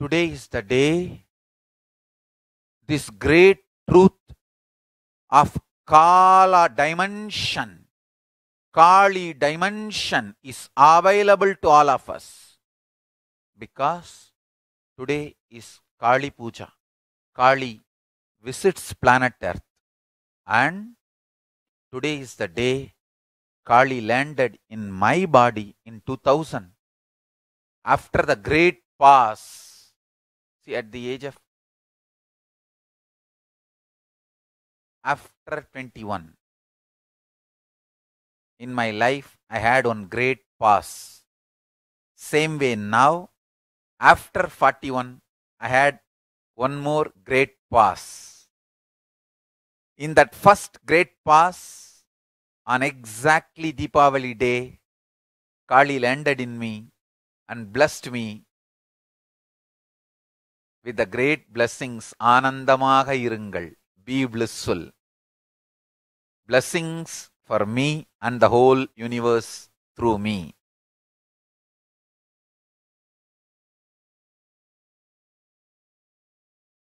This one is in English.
Today is the day this great truth of Kala dimension, Kali dimension is available to all of us because today is Kali Puja. Kali visits planet Earth and today is the day Kali landed in my body in 2000 after the great pass at the age of after 21 in my life i had one great pass same way now after 41 i had one more great pass in that first great pass on exactly deepavali day kali landed in me and blessed me with the great blessings ஆனந்தமாக இருங்கள் be blissful blessings for me and the whole universe through me